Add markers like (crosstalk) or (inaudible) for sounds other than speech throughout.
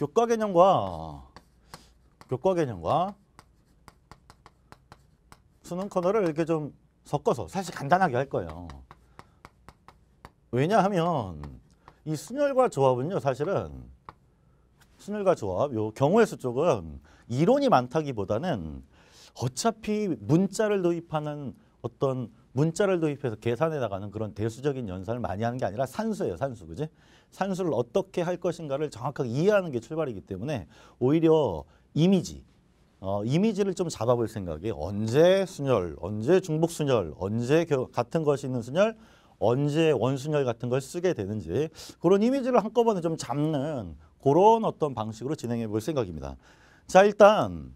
교과 개념과 교과 개념과 수능 코너를 이렇게 좀 섞어서 사실 간단하게 할 거예요. 왜냐하면 이 순열과 조합은요 사실은 순열과 조합 요 경우의 수 쪽은 이론이 많다기보다는 어차피 문자를 도입하는 어떤 문자를 도입해서 계산해 나가는 그런 대수적인 연산을 많이 하는 게 아니라 산수예요. 산수. 그지? 산수를 어떻게 할 것인가를 정확하게 이해하는 게 출발이기 때문에 오히려 이미지, 어, 이미지를 좀 잡아볼 생각이 언제 순열, 언제 중복 순열, 언제 겨, 같은 것이 있는 순열, 언제 원순열 같은 걸 쓰게 되는지 그런 이미지를 한꺼번에 좀 잡는 그런 어떤 방식으로 진행해 볼 생각입니다. 자 일단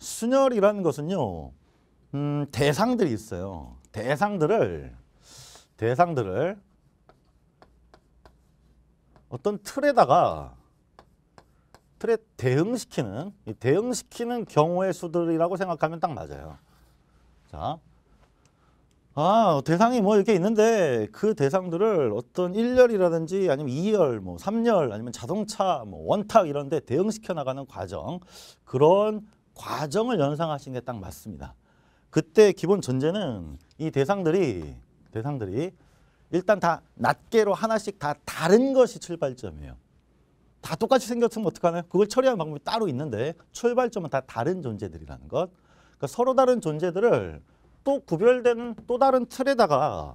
순열이라는 것은요. 음, 대상들이 있어요. 대상들을 대상들을 어떤 틀에다가 틀에 대응시키는 대응시키는 경우의 수들이라고 생각하면 딱 맞아요. 자, 아 대상이 뭐 이렇게 있는데 그 대상들을 어떤 1열이라든지 아니면 2열, 뭐 3열 아니면 자동차, 뭐 원탁 이런 데 대응시켜 나가는 과정 그런 과정을 연상하시는 게딱 맞습니다. 그때 기본 전제는 이 대상들이 대상들이 일단 다 낱개로 하나씩 다 다른 것이 출발점이에요. 다 똑같이 생겼으면 어떡하나요? 그걸 처리하는 방법이 따로 있는데 출발점은 다 다른 존재들이라는 것. 그러니까 서로 다른 존재들을 또 구별되는 또 다른 틀에다가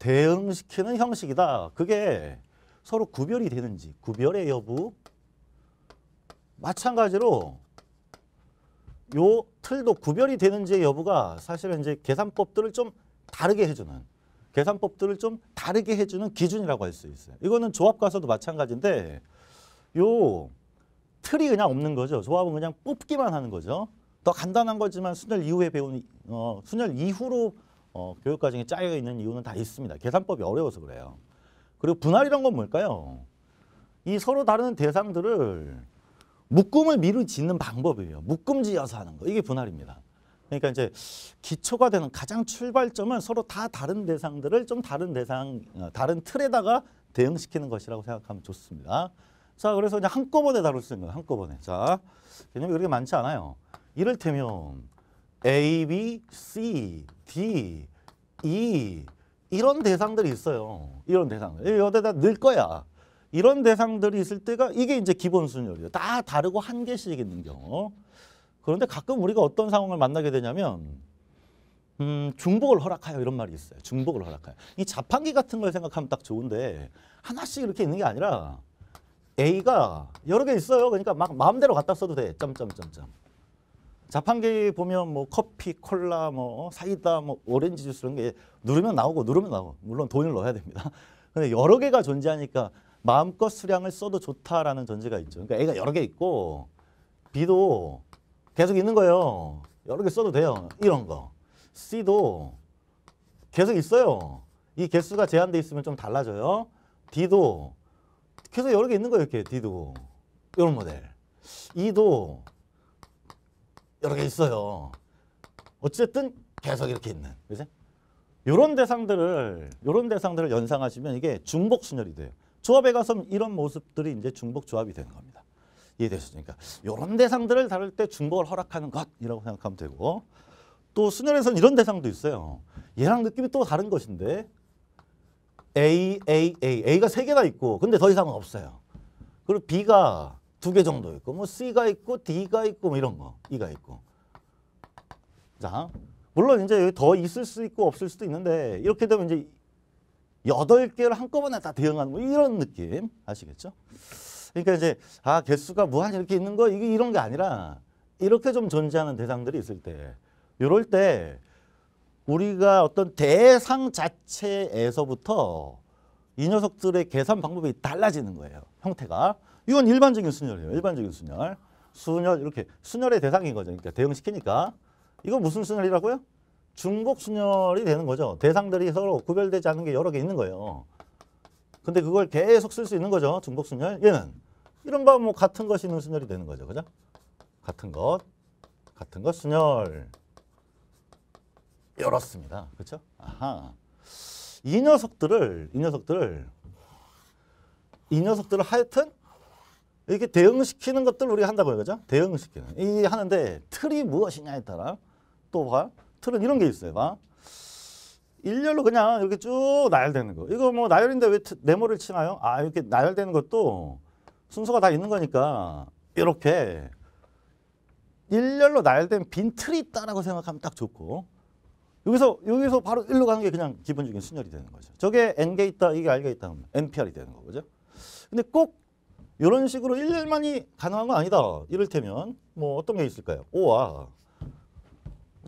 대응시키는 형식이다. 그게 서로 구별이 되는지 구별의 여부 마찬가지로 요 틀도 구별이 되는지 여부가 사실은 이제 계산법들을 좀 다르게 해주는 계산법들을 좀 다르게 해주는 기준이라고 할 수 있어요. 이거는 조합과서도 마찬가지인데 요 틀이 그냥 없는 거죠. 조합은 그냥 뽑기만 하는 거죠. 더 간단한 거지만 순열 이후에 배운 어, 순열 이후로 어, 교육 과정에 짜여 있는 이유는 다 있습니다. 계산법이 어려워서 그래요. 그리고 분할이란 건 뭘까요? 이 서로 다른 대상들을 묶음을 미리 짓는 방법이에요. 묶음지어서 하는 거. 이게 분할입니다. 그러니까 이제 기초가 되는 가장 출발점은 서로 다 다른 대상들을 좀 다른 대상, 어, 다른 틀에다가 대응시키는 것이라고 생각하면 좋습니다. 자, 그래서 이제 한꺼번에 다룰 수 있는 거예요. 한꺼번에. 자, 개념이 그렇게 많지 않아요. 이를테면 A, B, C, D, E 이런 대상들이 있어요. 이런 대상들. 여기다 넣을 거야. 이런 대상들이 있을 때가 이게 이제 기본 순열이에요. 다 다르고 한 개씩 있는 경우. 그런데 가끔 우리가 어떤 상황을 만나게 되냐면 음, 중복을 허락하여 이런 말이 있어요. 중복을 허락하여. 이 자판기 같은 걸 생각하면 딱 좋은데 하나씩 이렇게 있는 게 아니라 A가 여러 개 있어요. 그러니까 막 마음대로 갖다 써도 돼. 점점점점. 자판기 보면 뭐 커피, 콜라, 뭐 어, 사이다, 뭐 오렌지 주스 이런 게 누르면 나오고 누르면 나오고 물론 돈을 넣어야 됩니다. (laughs) 근데 여러 개가 존재하니까 마음껏 수량을 써도 좋다라는 전제가 있죠. 그러니까 A가 여러 개 있고 B도 계속 있는 거예요. 여러 개 써도 돼요. 이런 거. C도 계속 있어요. 이 개수가 제한돼 있으면 좀 달라져요. D도 계속 여러 개 있는 거예요. 이렇게 D도. 이런 모델. E도 여러 개 있어요. 어쨌든 계속 이렇게 있는. 그지? 요런 대상들을 요런 대상들을 연상하시면 이게 중복 순열이 돼요. 조합에 가서 이런 모습들이 이제 중복 조합이 되는 겁니다. 이해되셨죠? 니까 이런 대상들을 다룰 때 중복을 허락하는 것이라고 생각하면 되고 또 순열에서는 이런 대상도 있어요. 얘랑 느낌이 또 다른 것인데 A, A, A, A가 세 개가 있고 근데 더 이상은 없어요. 그리고 B가 두 개 정도 있고 뭐 C가 있고 D가 있고 뭐 이런 거 E가 있고 자 물론 이제 더 있을 수 있고 없을 수도 있는데 이렇게 되면 이제 여덟 개를 한꺼번에 다 대응하는 거 뭐 이런 느낌 아시겠죠? 그러니까 이제 아 개수가 무한 이렇게 있는 거 이게 이런 게 아니라 이렇게 좀 존재하는 대상들이 있을 때 이럴 때 우리가 어떤 대상 자체에서부터 이 녀석들의 계산 방법이 달라지는 거예요. 형태가. 이건 일반적인 순열이에요. 일반적인 순열. 순열 이렇게 순열의 대상인 거죠. 그러니까 대응시키니까. 이거 무슨 순열이라고요? 중복 순열이 되는 거죠. 대상들이 서로 구별되지 않은 게 여러 개 있는 거예요. 근데 그걸 계속 쓸 수 있는 거죠. 중복 순열. 얘는 이른바 뭐 같은 것이 있는 순열이 되는 거죠. 그죠? 같은 것, 같은 것 순열. 열었습니다. 그렇죠? 아하. 이 녀석들을 이 녀석들을 이 녀석들을 하여튼 이렇게 대응시키는 것들 우리가 한다고요. 그죠? 대응시키는. 이 하는데 틀이 무엇이냐에 따라 또 봐. 틀은 이런 게 있어요. 봐. 일렬로 그냥 이렇게 쭉 나열되는 거. 이거 뭐 나열인데 왜 네모를 치나요? 아 이렇게 나열되는 것도 순서가 다 있는 거니까 이렇게 일렬로 나열된 빈 틀이 있다라고 생각하면 딱 좋고 여기서 여기서 바로 일로 가는 게 그냥 기본적인 순열이 되는 거죠. 저게 n 게 있다, 이게 r 게 있다 하면 npr이 되는 거죠. 근데 꼭 이런 식으로 일렬만이 가능한 건 아니다. 이를테면 뭐 어떤 게 있을까요? 오와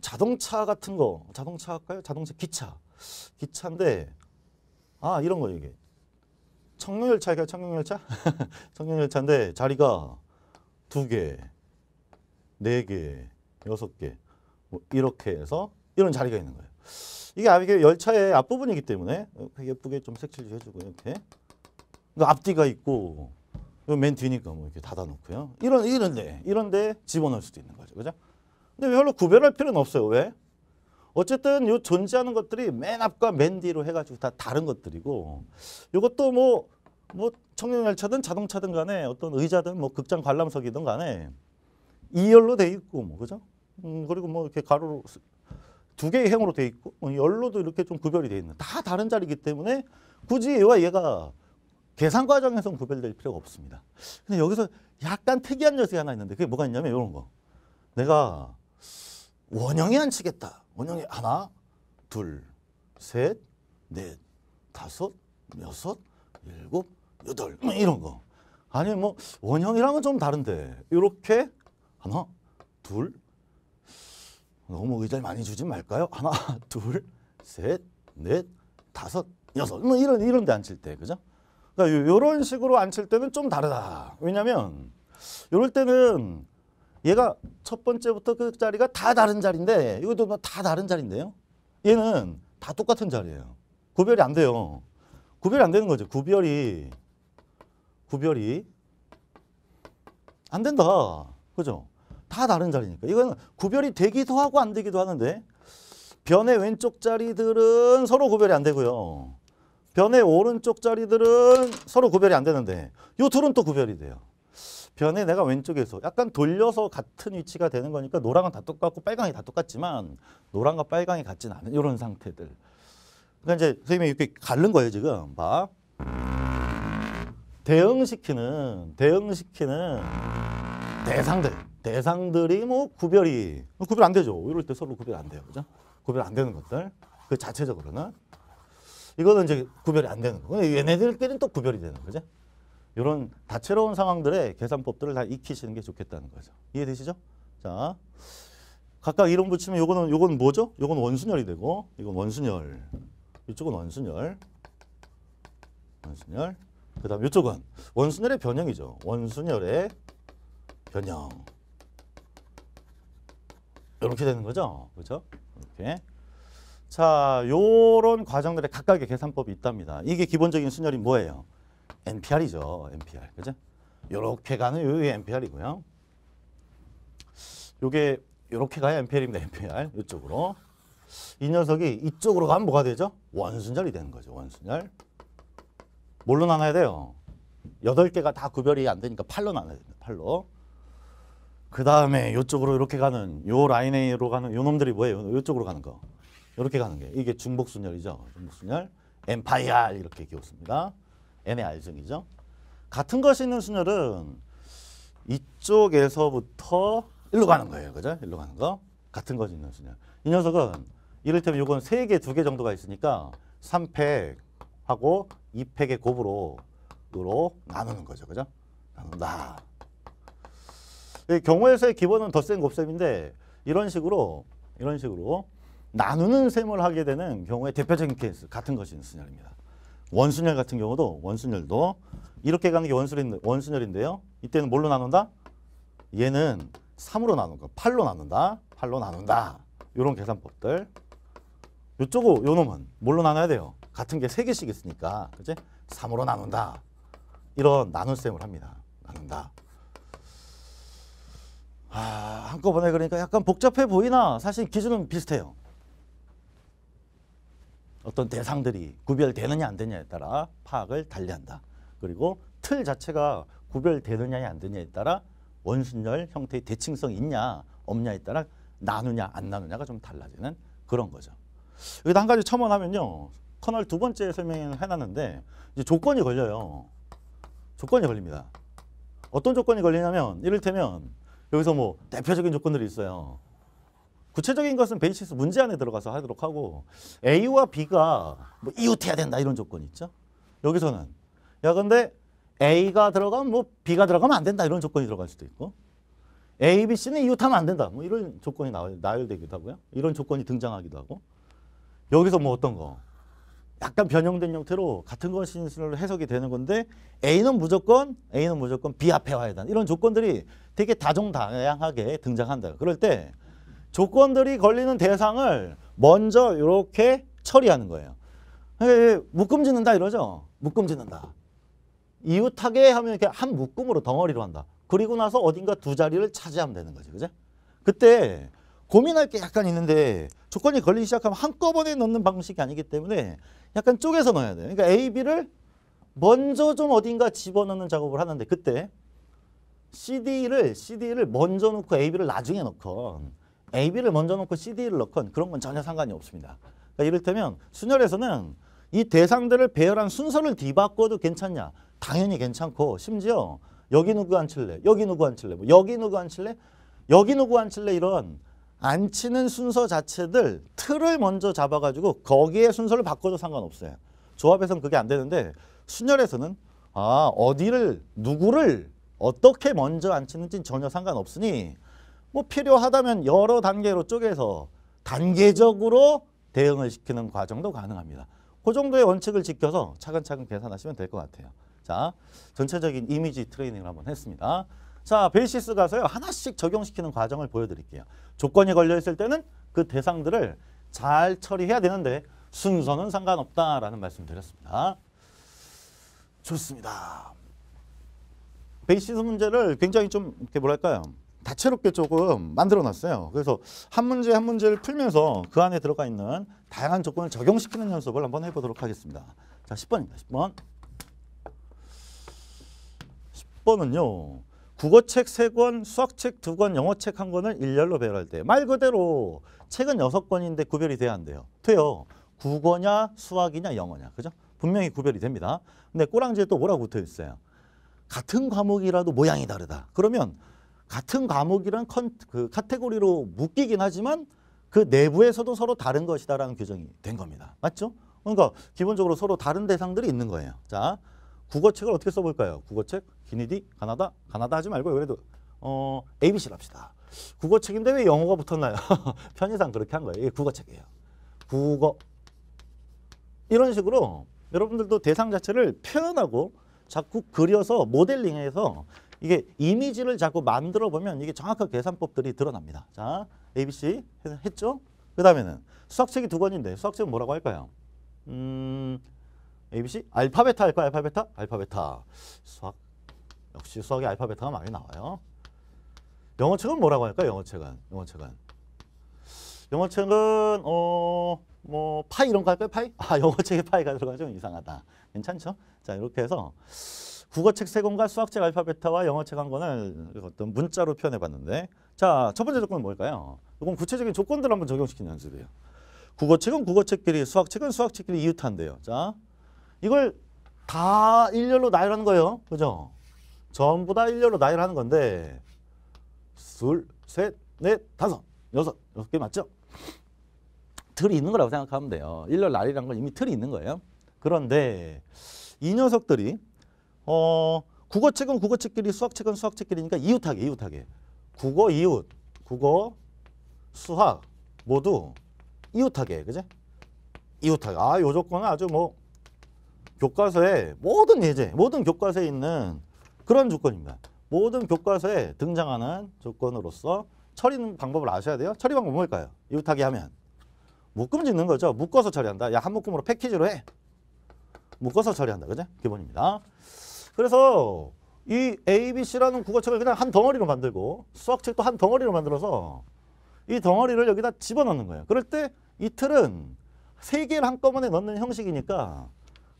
자동차 같은 거 자동차 할까요? 자동차 기차 기차인데 아 이런 거 이게 청룡열차일까요? 청룡열차? (laughs) 청룡열차인데 자리가 두 개, 네 개, 여섯 개뭐 이렇게 해서 이런 자리가 있는 거예요. 이게 이게 열차의 앞부분이기 때문에 예쁘게 좀 색칠 좀 해주고 이렇게 그러니까 앞뒤가 있고 맨 뒤니까 뭐 이렇게 닫아놓고요. 이런 이런데 이런데 집어넣을 수도 있는 거죠, 그죠 근데 별로 구별할 필요는 없어요. 왜? 어쨌든 요 존재하는 것들이 맨 앞과 맨 뒤로 해가지고 다 다른 것들이고 이것도 뭐, 뭐 청년열차든 자동차든 간에 어떤 의자든 뭐 극장 관람석이든 간에 이열로 돼 있고 뭐 그죠? 음, 그리고 뭐 이렇게 가로로 두 개의 행으로 돼 있고 뭐 열로도 이렇게 좀 구별이 돼 있는 다 다른 자리이기 때문에 굳이 얘와 얘가 계산 과정에서 구별될 필요가 없습니다. 근데 여기서 약간 특이한 녀석이 하나 있는데 그게 뭐가 있냐면 이런 거. 내가 원형이 안 치겠다. 원형이 하나, 둘, 셋, 넷, 다섯, 여섯, 일곱, 여덟 뭐 이런 거. 아니 뭐 원형이랑은 좀 다른데 이렇게 하나, 둘, 너무 뭐 의자를 많이 주지 말까요? 하나, (laughs) 둘, 셋, 넷, 다섯, 여섯 뭐 이런 이런 데 앉힐 때 그죠? 그러니까 요런 식으로 앉힐 때는 좀 다르다. 왜냐면 이럴 때는 얘가 첫 번째부터 그 자리가 다 다른 자리인데 이것도 뭐 다 다른 자리인데요. 얘는 다 똑같은 자리예요. 구별이 안 돼요. 구별이 안 되는 거죠. 구별이 구별이 안 된다. 그죠? 다 다른 자리니까. 이거는 구별이 되기도 하고 안 되기도 하는데 변의 왼쪽 자리들은 서로 구별이 안 되고요. 변의 오른쪽 자리들은 서로 구별이 안 되는데 요 둘은 또 구별이 돼요. 변에 내가 왼쪽에서 약간 돌려서 같은 위치가 되는 거니까 노랑은 다 똑같고 빨강이 다 똑같지만 노랑과 빨강이 같진 않은 이런 상태들. 그러니까 이제 선생님이 이렇게 갈른 거예요 지금 봐. 대응시키는 대응시키는 대상들 대상들이 뭐 구별이 뭐 구별 안 되죠 이럴 때 서로 구별 안 돼요 그죠 구별 안 되는 것들 그 자체적으로는 이거는 이제 구별이 안 되는 거고 얘네들끼리는 또 구별이 되는 거죠 이런 다채로운 상황들의 계산법들을 다 익히시는 게 좋겠다는 거죠. 이해되시죠? 자, 각각 이름 붙이면 요거는 요건 뭐죠? 요건 원순열이 되고 이건 원순열. 이쪽은 원순열. 원순열. 그다음 이쪽은 원순열의 변형이죠. 원순열의 변형. 이렇게 되는 거죠. 그렇죠? 이렇게. 자, 요런 과정들의 각각의 계산법이 있답니다. 이게 기본적인 순열이 뭐예요? NPR이죠. NPR. 그죠? 요렇게 가는 요게 NPR이고요. 요게 요렇게 가야 NPR입니다. NPR. 요쪽으로. 이 녀석이 이쪽으로 가면 뭐가 되죠? 원순열이 되는 거죠. 원순열. 뭘로 나눠야 돼요? 여덟 개가 다 구별이 안 되니까 팔로 나눠야 됩니다. 팔로. 그 다음에 이쪽으로 이렇게 가는 요 라인으로 가는 요 놈들이 뭐예요? 이쪽으로 가는 거. 이렇게 가는 게 이게 중복순열이죠. 중복순열. 엠파이어 이렇게 읽었습니다. m a 알승이죠 같은 것이 있는 순열은 이쪽에서부터 일로 가는 거예요. 그죠? 일로 가는 거. 같은 것이 있는 순열. 이 녀석은 이를테면 이건 3개, 2개 정도가 있으니까 3팩하고 2팩의 곱으로 으로 나누는 거죠. 그죠? 나눈다. 경우에서의 기본은 덧셈 곱셈인데 이런 식으로 이런 식으로 나누는 셈을 하게 되는 경우의 대표적인 케이스 같은 것인 순열입니다. 원순열 같은 경우도 원순열도 이렇게 가는 게 원순열인데, 원순열인데요. 이때는 뭘로 나눈다? 얘는 3으로 나눈다. 8로 나눈다. 8로 나눈다. 이런 계산법들. 요쪽은 요 놈은 뭘로 나눠야 돼요? 같은 게 3개씩 있으니까. 그지 3으로 나눈다. 이런 나눗셈을 합니다. 나눈다. 아, 한꺼번에 그러니까 약간 복잡해 보이나 사실 기준은 비슷해요. 어떤 대상들이 구별되느냐 안 되느냐에 따라 파악을 달리한다. 그리고 틀 자체가 구별되느냐 안 되느냐에 따라 원순열 형태의 대칭성이 있냐 없냐에 따라 나누냐 안 나누냐가 좀 달라지는 그런 거죠. 여기다 한 가지 첨언하면요. 커널 두 번째 설명을 해놨는데 이제 조건이 걸려요. 조건이 걸립니다. 어떤 조건이 걸리냐면 이를테면 여기서 뭐 대표적인 조건들이 있어요. 구체적인 것은 베이시스 문제 안에 들어가서 하도록 하고 A와 B가 뭐 이웃해야 된다 이런 조건이 있죠. 여기서는 야 근데 A가 들어가면 뭐 B가 들어가면 안 된다 이런 조건이 들어갈 수도 있고 A, B, C는 이웃하면 안 된다 뭐 이런 조건이 나열되기도 하고요. 이런 조건이 등장하기도 하고 여기서 뭐 어떤 거 약간 변형된 형태로 같은 것인으로 해석이 되는 건데 A는 무조건 A는 무조건 B 앞에 와야 된다 이런 조건들이 되게 다종다양하게 등장한다. 그럴 때 조건들이 걸리는 대상을 먼저 이렇게 처리하는 거예요. 예, 예, 묶음 짓는다 이러죠. 묶음 짓는다. 이웃하게 하면 이렇게 한 묶음으로 덩어리로 한다. 그리고 나서 어딘가 두 자리를 차지하면 되는 거지. 그죠? 그때 고민할 게 약간 있는데 조건이 걸리기 시작하면 한꺼번에 넣는 방식이 아니기 때문에 약간 쪼개서 넣어야 돼요. 그러니까 A, B를 먼저 좀 어딘가 집어넣는 작업을 하는데 그때 CD를 CD를 먼저 넣고 A, B를 나중에 넣건 AB를 먼저 놓고 CD를 넣건 그런 건 전혀 상관이 없습니다. 그러니까 이를테면 순열에서는 이 대상들을 배열한 순서를 뒤바꿔도 괜찮냐? 당연히 괜찮고 심지어 여기 누구 앉힐래? 여기 누구 앉힐래? 뭐 여기 누구 앉힐래? 여기 누구 앉힐래? 이런 앉히는 순서 자체들 틀을 먼저 잡아가지고 거기에 순서를 바꿔도 상관없어요. 조합에서는 그게 안 되는데 순열에서는 아 어디를 누구를 어떻게 먼저 앉히는지 전혀 상관없으니 뭐 필요하다면 여러 단계로 쪼개서 단계적으로 대응을 시키는 과정도 가능합니다. 그 정도의 원칙을 지켜서 차근차근 계산하시면 될 것 같아요. 자, 전체적인 이미지 트레이닝을 한번 했습니다. 자, 베이시스 가서요. 하나씩 적용시키는 과정을 보여드릴게요. 조건이 걸려있을 때는 그 대상들을 잘 처리해야 되는데 순서는 상관없다라는 말씀드렸습니다. 좋습니다. 베이시스 문제를 굉장히 좀 이렇게 뭐랄까요. 다채롭게 조금 만들어놨어요. 그래서 한 문제 한 문제를 풀면서 그 안에 들어가 있는 다양한 조건을 적용시키는 연습을 한번 해보도록 하겠습니다. 자, 10번입니다. 10번. 10번은요. 국어책 3권, 수학책 2권, 영어책 1권을 일렬로 배열할 때 말 그대로 책은 6권인데 구별이 돼야 안 돼요. 돼요. 국어냐 수학이냐 영어냐. 그죠? 분명히 구별이 됩니다. 근데 꼬랑지에 또 뭐라고 붙어 있어요? 같은 과목이라도 모양이 다르다. 그러면 같은 과목이란 컨, 그 카테고리로 묶이긴 하지만 그 내부에서도 서로 다른 것이다라는 규정이 된 겁니다. 맞죠? 그러니까 기본적으로 서로 다른 대상들이 있는 거예요. 자, 국어책을 어떻게 써볼까요? 국어책, 기니디, 가나다, 가나다 하지 말고 그래도 어, ABC로 합시다. 국어책인데 왜 영어가 붙었나요? (laughs) 편의상 그렇게 한 거예요. 이게 국어책이에요. 국어. 이런 식으로 여러분들도 대상 자체를 표현하고 자꾸 그려서 모델링해서 이게 이미지를 자꾸 만들어 보면 이게 정확한 계산법들이 드러납니다. 자, ABC 했죠? 그 다음에는 수학책이 두 권인데 수학책은 뭐라고 할까요? 음, ABC? 알파베타 할까요? 알파베타? 알파베타. 수학. 역시 수학의 알파베타가 많이 나와요. 영어책은 뭐라고 할까요? 영어책은. 영어책은. 영어책은 어, 뭐 파이 이런 거 할까요? 파이? 아, (laughs) 영어책에 파이가 들어가죠 이상하다. 괜찮죠? 자, 이렇게 해서 국어책 세 권과 수학책 알파벳타와 영어책 한 권을 어떤 문자로 표현해 봤는데 자, 첫 번째 조건은 뭘까요? 이건 구체적인 조건들을 한번 적용시키는 연습이에요. 국어책은 국어책끼리, 수학책은 수학책끼리 이웃한대요. 자, 이걸 다 일렬로 나열하는 거예요. 그죠? 전부 다 일렬로 나열하는 건데 둘, 셋, 넷, 다섯, 여섯, 여섯 개 맞죠? 틀이 있는 거라고 생각하면 돼요. 일렬 나이라는건 이미 틀이 있는 거예요. 그런데 이 녀석들이 어, 국어책은 국어책끼리 수학책은 수학책끼리니까 이웃하게 이웃하게 국어 이웃 국어 수학 모두 이웃하게 그제 이웃하게 아요 조건은 아주 뭐 교과서에 모든 예제 모든 교과서에 있는 그런 조건입니다 모든 교과서에 등장하는 조건으로서 처리 방법을 아셔야 돼요 처리 방법 뭘까요 이웃하게 하면 묶음 짓는 거죠 묶어서 처리한다 야한 묶음으로 패키지로 해 묶어서 처리한다 그죠 기본입니다 그래서 이 ABC라는 국어책을 그냥 한 덩어리로 만들고 수학책도 한 덩어리로 만들어서 이 덩어리를 여기다 집어넣는 거예요. 그럴 때 이 틀은 세 개를 한꺼번에 넣는 형식이니까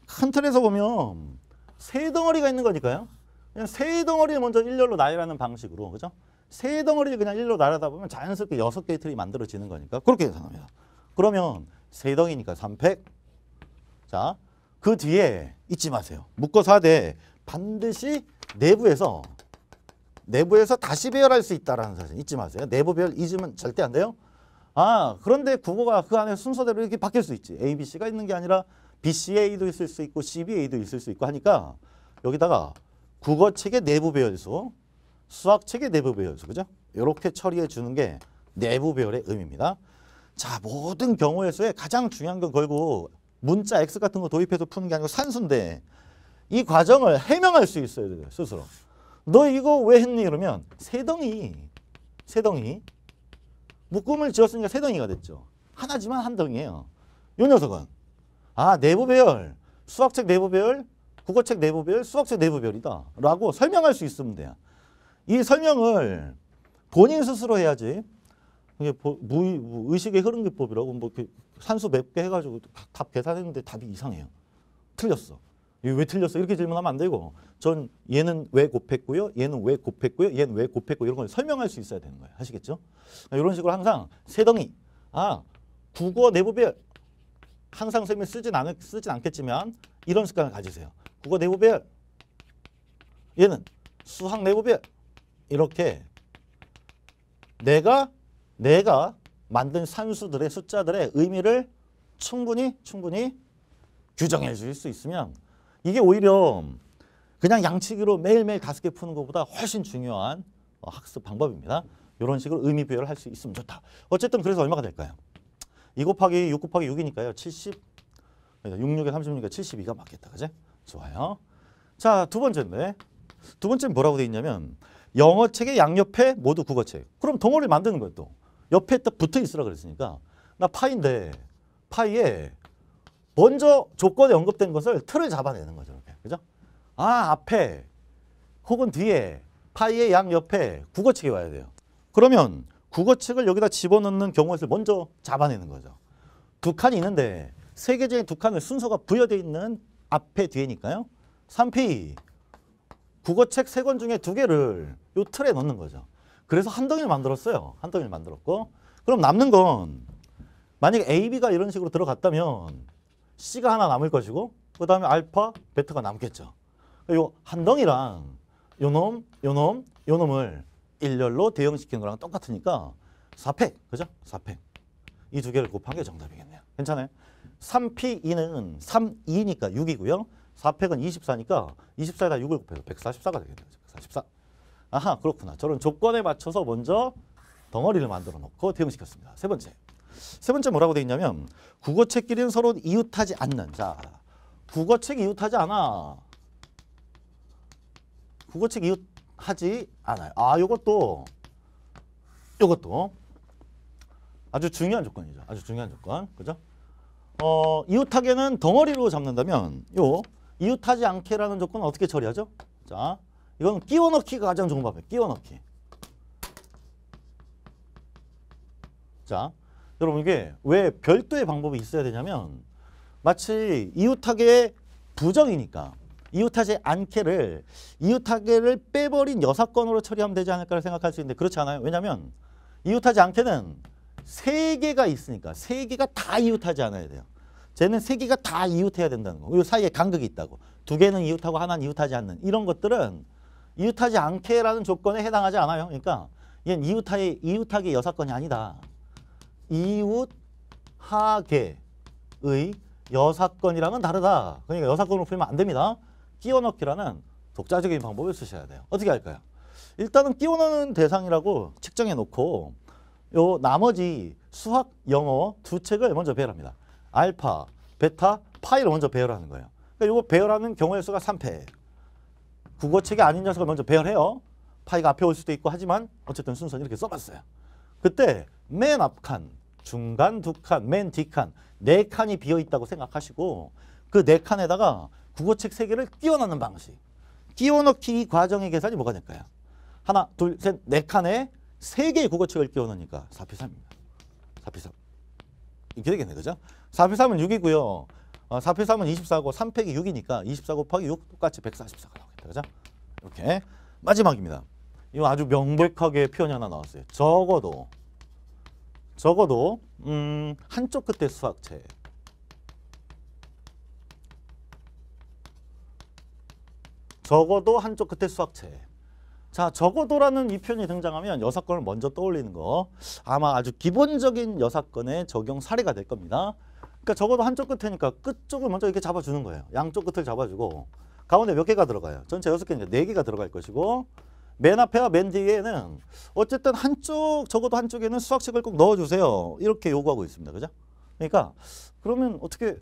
큰 틀에서 보면 세 덩어리가 있는 거니까요. 그냥 세 덩어리를 먼저 일렬로 나열하는 방식으로 그죠? 세 덩어리를 그냥 일로 나열하다 보면 자연스럽게 여섯 개의 틀이 만들어지는 거니까 그렇게 계산합니다. 그러면 세 덩이니까 300. 자, 그 뒤에 잊지 마세요. 묶어서 하되 반드시 내부에서 내부에서 다시 배열할 수 있다는 라 사실 잊지 마세요. 내부 배열 잊으면 절대 안 돼요. 아 그런데 국어가 그 안에 순서대로 이렇게 바뀔 수 있지. A, B, C가 있는 게 아니라 B, C, A도 있을 수 있고 C, B, A도 있을 수 있고 하니까 여기다가 국어책의 내부 배열수, 수학책의 내부 배열수 그죠? 이렇게 처리해 주는 게 내부 배열의 의미입니다. 자 모든 경우의 수에 가장 중요한 건 결국 문자 X 같은 거 도입해서 푸는 게 아니고 산수인데 이 과정을 해명할 수 있어야 돼요. 스스로. 너 이거 왜 했니? 그러면 세덩이, 세덩이. 묶음을 지었으니까 세덩이가 됐죠. 하나지만 한 덩이에요. 요 녀석은. 아, 내부 배열. 수학책 내부 배열, 국어책 내부 배열, 수학책 내부 배열이다. 라고 설명할 수 있으면 돼요. 이 설명을 본인 스스로 해야지. 이게 의식의 흐름 기법이라고 뭐 산수 맵게 해가지고 답 계산했는데 답이 이상해요. 틀렸어. 왜 틀렸어? 이렇게 질문하면 안 되고 전 얘는 왜 곱했고요. 얘는 왜 곱했고요. 얘는 왜 곱했고 이런 걸 설명할 수 있어야 되는 거예요. 아시겠죠? 이런 식으로 항상 세덩이 아 국어 내부별 항상 쌤이 쓰진, 않, 쓰진 않겠지만 이런 습관을 가지세요. 국어 내부별 얘는 수학 내부별 이렇게 내가 내가 만든 산수들의 숫자들의 의미를 충분히 충분히 규정해 줄 수 있으면 이게 오히려 그냥 양치기로 매일매일 다섯 개 푸는 것보다 훨씬 중요한 어, 학습 방법입니다. 이런 식으로 의미 부여를 할 수 있으면 좋다. 어쨌든 그래서 얼마가 될까요? 2 곱하기 6 곱하기 6이니까요. 70. 66에 36이니까 72가 맞겠다. 그제? 좋아요. 자, 두 번째인데. 두 번째는 뭐라고 돼 있냐면 영어책의 양옆에 모두 국어책. 그럼 덩어를 만드는 거예요, 또. 옆에 딱 붙어 있으라 그랬으니까. 나 파인데 파이에 먼저 조건에 언급된 것을 틀을 잡아내는 거죠. 이렇게. 그죠? 아, 앞에 혹은 뒤에 파이의 양 옆에 국어책이 와야 돼요. 그러면 국어책을 여기다 집어넣는 경우에서 먼저 잡아내는 거죠. 두 칸이 있는데 세계적인 두 칸을 순서가 부여되어 있는 앞에 뒤에니까요. 3P 국어책 세 권 중에 두 개를 요 틀에 넣는 거죠. 그래서 한 덩이를 만들었어요. 한 덩이를 만들었고 그럼 남는 건 만약에 A, B가 이런 식으로 들어갔다면 C가 하나 남을 것이고 그 다음에 알파, 베타가 남겠죠. 그러니까 요 한덩이랑 요놈, 요놈, 요놈을 일렬로 대응시키 거랑 똑같으니까 4팩, 그죠? 4팩. 이 두 개를 곱한 게 정답이겠네요. 괜찮아요? 3P2는 32니까 6이고요. 4팩은 24니까 24에다 6을 곱해서 144가 되겠네요. 144. 아하, 그렇구나. 저런 조건에 맞춰서 먼저 덩어리를 만들어 놓고 대응시켰습니다. 세 번째. 세 번째 뭐라고 돼 있냐면 국어책끼리는 서로 이웃하지 않는. 자, 국어책 이웃하지 않아. 국어책 이웃하지 않아요. 아, 요것도 요것도 아주 중요한 조건이죠. 아주 중요한 조건. 그죠? 어, 이웃하게는 덩어리로 잡는다면 요 이웃하지 않게라는 조건은 어떻게 처리하죠? 자, 이건 끼워넣기가 가장 좋은 방법이에요. 끼워넣기. 자, 여러분 이게 왜 별도의 방법이 있어야 되냐면 마치 이웃하게 부정이니까 이웃하지 않게를 이웃하게를 빼버린 여사건으로 처리하면 되지 않을까 생각할 수 있는데 그렇지 않아요. 왜냐하면 이웃하지 않게는 세 개가 있으니까 세 개가 다 이웃하지 않아야 돼요. 쟤는 세 개가 다 이웃해야 된다는 거. 이 사이에 간극이 있다고. 두 개는 이웃하고 하나는 이웃하지 않는 이런 것들은 이웃하지 않게라는 조건에 해당하지 않아요. 그러니까 얘는 이웃하의 이웃하게 여사건이 아니다. 이웃하계의 여사건이랑은 다르다. 그러니까 여사건으로 풀면 안 됩니다. 끼워넣기라는 독자적인 방법을 쓰셔야 돼요. 어떻게 할까요? 일단은 끼워넣는 대상이라고 측정해 놓고 요 나머지 수학, 영어 두 책을 먼저 배열합니다. 알파, 베타, 파이를 먼저 배열하는 거예요. 그러니까 요거 배열하는 경우의 수가 3패. 국어책이 아닌 녀석을 먼저 배열해요. 파이가 앞에 올 수도 있고 하지만 어쨌든 순서는 이렇게 써봤어요. 그때 맨앞칸 중간 두 칸, 맨 뒷 칸, 네 칸이 비어 있다고 생각하시고 그 네 칸에다가 국어책 세 개를 끼워넣는 방식. 끼워넣기 과정의 계산이 뭐가 될까요? 하나, 둘, 셋, 네 칸에 세 개의 국어책을 끼워넣으니까 4 p 3 4P3. 이렇게 되겠네, 그죠? 4P3은 6이고요. 4P3은 24고 3 빼기 6이니까 24 곱하기 6 똑같이 144가 나오겠다, 그죠? 이렇게 마지막입니다. 이거 아주 명백하게 표현이 하나 나왔어요. 적어도 적어도 음, 한쪽 끝에 수학체 적어도 한쪽 끝에 수학체 자 적어도라는 이 표현이 등장하면 여사건을 먼저 떠올리는 거 아마 아주 기본적인 여사건의 적용 사례가 될 겁니다 그러니까 적어도 한쪽 끝에니까 끝쪽을 먼저 이렇게 잡아주는 거예요 양쪽 끝을 잡아주고 가운데 몇 개가 들어가요 전체 여섯 개니까 네개가 들어갈 것이고 맨 앞에와 맨 뒤에는 어쨌든 한쪽 적어도 한쪽에는 수학책을 꼭 넣어주세요. 이렇게 요구하고 있습니다. 그죠? 그러니까 그러면 어떻게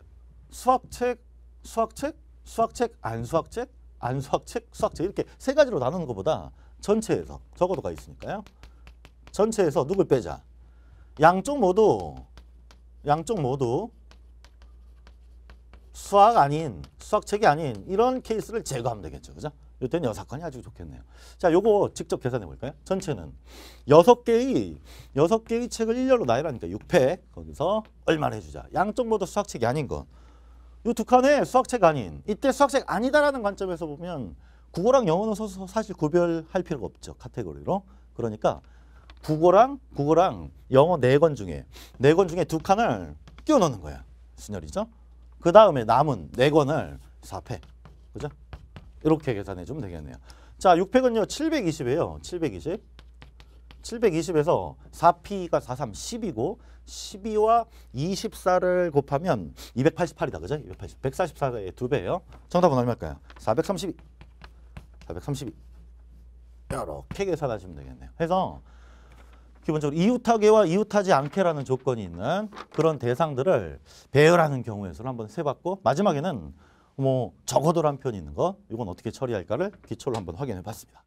수학책, 수학책, 수학책, 안 수학책, 안 수학책, 수학책 이렇게 세 가지로 나누는 것보다 전체에서 적어도가 있으니까요. 전체에서 누굴 빼자. 양쪽 모두 양쪽 모두 수학 아닌 수학책이 아닌 이런 케이스를 제거하면 되겠죠. 그죠? 이때는 여사건이 아주 좋겠네요. 자, 요거 직접 계산해 볼까요? 전체는 여섯 개의 여섯 개의 책을 1년로 나열하니까 6패 거기서 얼마를 해주자. 양쪽 모두 수학책이 아닌 것. 이두 칸에 수학책 아닌 이때 수학책 아니다라는 관점에서 보면 국어랑 영어는 사실 구별할 필요가 없죠. 카테고리로. 그러니까 국어랑 국어랑 영어 네 권 중에 네 권 중에 두 칸을 끼워 넣는 거야. 순열이죠. 그 다음에 남은 네 권을 4패. 그죠? 이렇게 계산해 주면 되겠네요. 자, 600은요. 720이에요. 720. 720에서 4P가 43, 10이고 12와 24를 곱하면 288이다. 그죠? 280. 144의 두배예요 정답은 얼마일까요? 432. 432. 이렇게 계산하시면 되겠네요. 해서 기본적으로 이웃하게와 이웃하지 않게라는 조건이 있는 그런 대상들을 배열하는 경우의 수 한번 세봤고 마지막에는 뭐 적어도 한편 있는 거 이건 어떻게 처리할까를 기초로 한번 확인해 봤습니다.